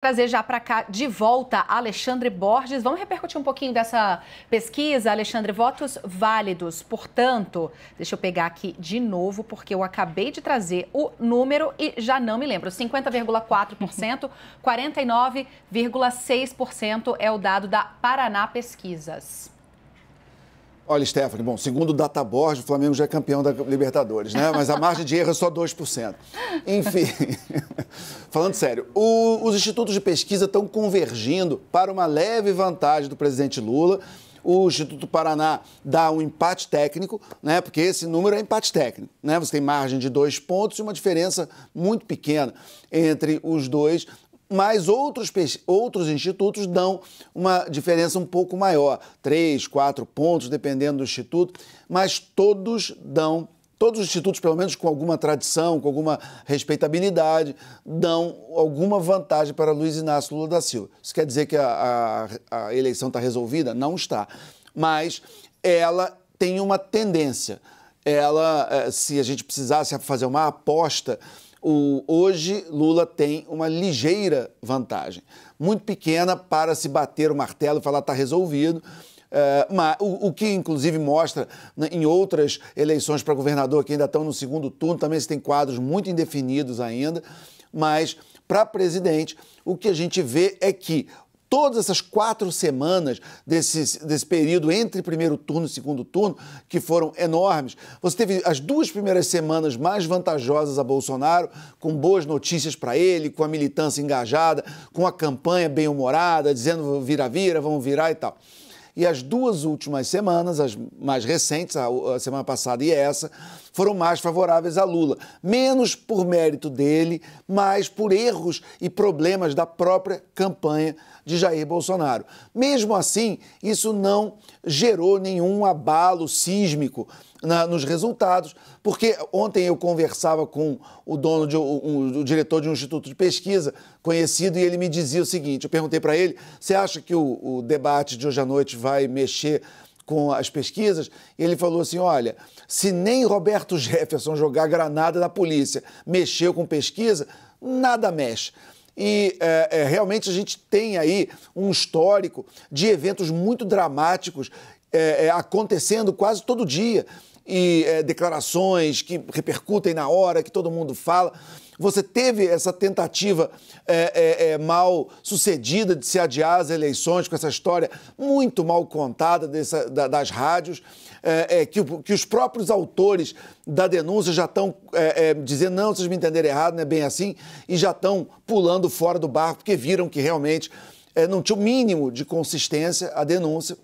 trazer já para cá de volta Alexandre Borges. Vamos repercutir um pouquinho dessa pesquisa, Alexandre. Votos válidos, portanto, deixa eu pegar aqui de novo, porque eu acabei de trazer o número e já não me lembro. 50,4%, 49,6% é o dado da Paraná Pesquisas. Olha, Stephanie, bom, segundo o Databoard, o Flamengo já é campeão da Libertadores, né? Mas a margem de erro é só 2%. Enfim, falando sério, o, os institutos de pesquisa estão convergindo para uma leve vantagem do presidente Lula. O Instituto Paraná dá um empate técnico, né? Porque esse número é empate técnico, né? Você tem margem de dois pontos e uma diferença muito pequena entre os dois mas outros, outros institutos dão uma diferença um pouco maior, três, quatro pontos, dependendo do instituto, mas todos dão, todos os institutos, pelo menos com alguma tradição, com alguma respeitabilidade, dão alguma vantagem para Luiz Inácio Lula da Silva. Isso quer dizer que a, a, a eleição está resolvida? Não está. Mas ela tem uma tendência. Ela, eh, se a gente precisasse fazer uma aposta, o, hoje, Lula tem uma ligeira vantagem, muito pequena para se bater o martelo e falar está resolvido. Uh, eh, mas, o, o, que inclusive mostra né, em outras eleições para governador que ainda estão no segundo turno, também se tem quadros muito indefinidos ainda, mas para presidente, o que a gente vê é que todas essas quatro semanas desse, desse período entre primeiro turno e segundo turno, que foram enormes. Você teve as duas primeiras semanas mais vantajosas a Bolsonaro, com boas notícias para ele, com a militância engajada, com a campanha bem-humorada, dizendo vira-vira, vamos virar e tal e as duas últimas semanas, as mais recentes, a, semana passada e essa, foram mais favoráveis a Lula. Menos por mérito dele, mas por erros e problemas da própria campanha de Jair Bolsonaro. Mesmo assim, isso não gerou nenhum abalo sísmico na, nos resultados, porque ontem eu conversava com o dono, de, o, o, o diretor de um instituto de pesquisa conhecido, e ele me dizia o seguinte: eu perguntei para ele, você acha que o, o debate de hoje à noite vai mexer com as pesquisas, ele falou assim: olha, se nem Roberto Jefferson jogar granada da polícia mexeu com pesquisa, nada mexe. E é, é, realmente a gente tem aí um histórico de eventos muito dramáticos é, é acontecendo quase todo dia e é, declarações que repercutem na hora, que todo mundo fala. Você teve essa tentativa é, é, é mal sucedida de se adiar as eleições, com essa história muito mal contada dessa, da, das rádios, é, é, que, que, os próprios autores da denúncia já estão dizendo: não, vocês me entenderam errado, não é bem assim, e já estão pulando fora do barco, porque viram que realmente não tinha o mínimo de consistência a denúncia.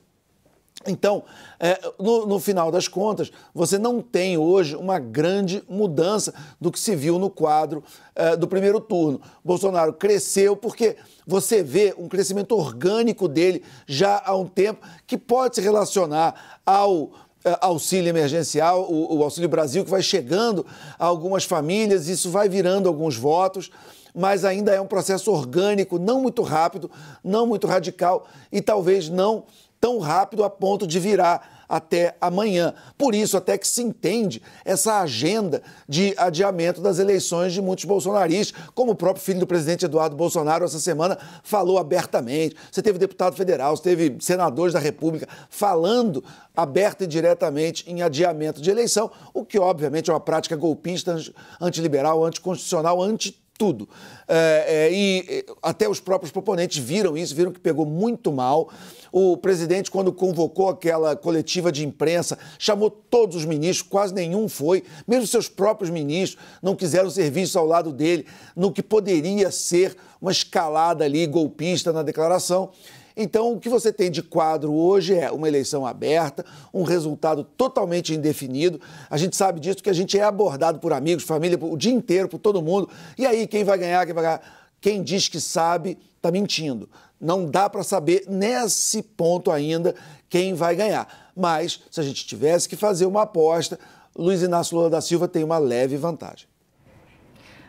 Então, é, no, no, final das contas, você não tem hoje uma grande mudança do que se viu no quadro é, do primeiro turno. Bolsonaro cresceu porque você vê um crescimento orgânico dele já há um tempo que pode se relacionar ao é, auxílio emergencial, o, o Auxílio Brasil, que vai chegando a algumas famílias, isso vai virando alguns votos mas ainda é um processo orgânico, não muito rápido, não muito radical e talvez não tão rápido a ponto de virar até amanhã. Por isso, até que se entende essa agenda de adiamento das eleições de muitos bolsonaristas, como o próprio filho do presidente Eduardo Bolsonaro, essa semana, falou abertamente. Você teve deputado federal, você teve senadores da República falando aberta e diretamente em adiamento de eleição, o que, obviamente, é uma prática golpista, antiliberal, anticonstitucional, anti tudo. É, é, e até os próprios proponentes viram isso, viram que pegou muito mal. O presidente, quando convocou aquela coletiva de imprensa, chamou todos os ministros, quase nenhum foi, mesmo seus próprios ministros não quiseram serviço ao lado dele, no que poderia ser uma escalada ali golpista na declaração. Então, o que você tem de quadro hoje é uma eleição aberta, um resultado totalmente indefinido. A gente sabe disso que a gente é abordado por amigos, família, o dia inteiro, por todo mundo. E aí, quem vai ganhar, quem vai ganhar? Quem diz que sabe, está mentindo. Não dá para saber nesse ponto ainda quem vai ganhar. Mas, se a gente tivesse que fazer uma aposta, Luiz Inácio Lula da Silva tem uma leve vantagem.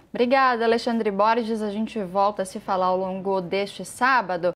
Obrigada, Alexandre Borges. A gente volta a se falar ao longo deste sábado.